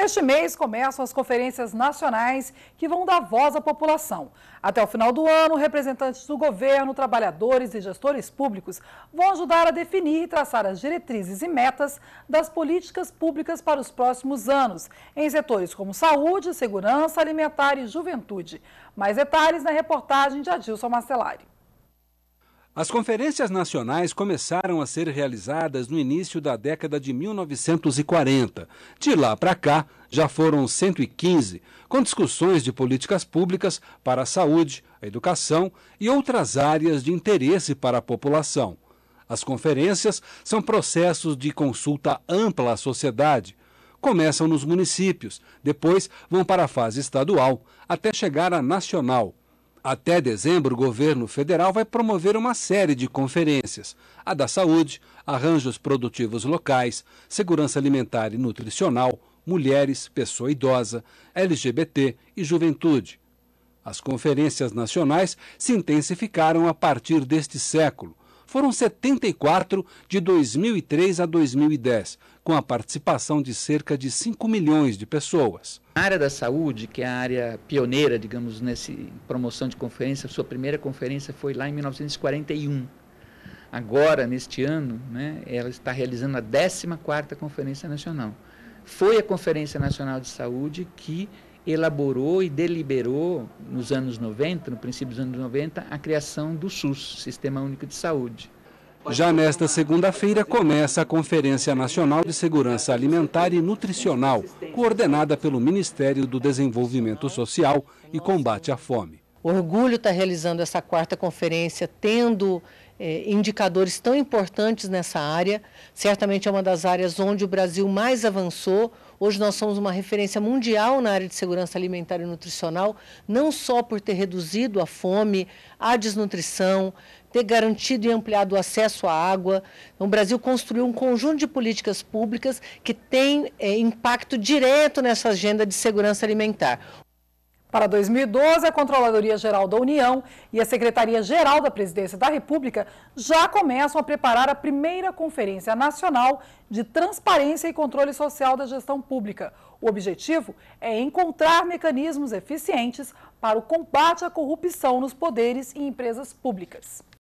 Este mês começam as conferências nacionais que vão dar voz à população. Até o final do ano, representantes do governo, trabalhadores e gestores públicos vão ajudar a definir e traçar as diretrizes e metas das políticas públicas para os próximos anos, em setores como saúde, segurança alimentar e juventude. Mais detalhes na reportagem de Adilson Marcelari. As conferências nacionais começaram a ser realizadas no início da década de 1940. De lá para cá, já foram 115, com discussões de políticas públicas para a saúde, a educação e outras áreas de interesse para a população. As conferências são processos de consulta ampla à sociedade. Começam nos municípios, depois vão para a fase estadual, até chegar à nacional. Até dezembro, o governo federal vai promover uma série de conferências: a da saúde, arranjos produtivos locais, segurança alimentar e nutricional, mulheres, pessoa idosa, LGBT e juventude. As conferências nacionais se intensificaram a partir deste século foram 74 de 2003 a 2010, com a participação de cerca de 5 milhões de pessoas. A área da saúde, que é a área pioneira, digamos, nessa promoção de conferência, sua primeira conferência foi lá em 1941. Agora, neste ano, né, ela está realizando a 14ª Conferência Nacional. Foi a Conferência Nacional de Saúde que elaborou e deliberou, nos anos 90, no princípio dos anos 90, a criação do SUS, Sistema Único de Saúde. Já nesta segunda-feira começa a Conferência Nacional de Segurança Alimentar e Nutricional, coordenada pelo Ministério do Desenvolvimento Social e Combate à Fome. Orgulho está realizando essa quarta conferência, tendo eh, indicadores tão importantes nessa área. Certamente é uma das áreas onde o Brasil mais avançou, Hoje nós somos uma referência mundial na área de segurança alimentar e nutricional, não só por ter reduzido a fome, a desnutrição, ter garantido e ampliado o acesso à água. Então, o Brasil construiu um conjunto de políticas públicas que tem é, impacto direto nessa agenda de segurança alimentar. Para 2012, a Controladoria Geral da União e a Secretaria Geral da Presidência da República já começam a preparar a primeira Conferência Nacional de Transparência e Controle Social da Gestão Pública. O objetivo é encontrar mecanismos eficientes para o combate à corrupção nos poderes e empresas públicas.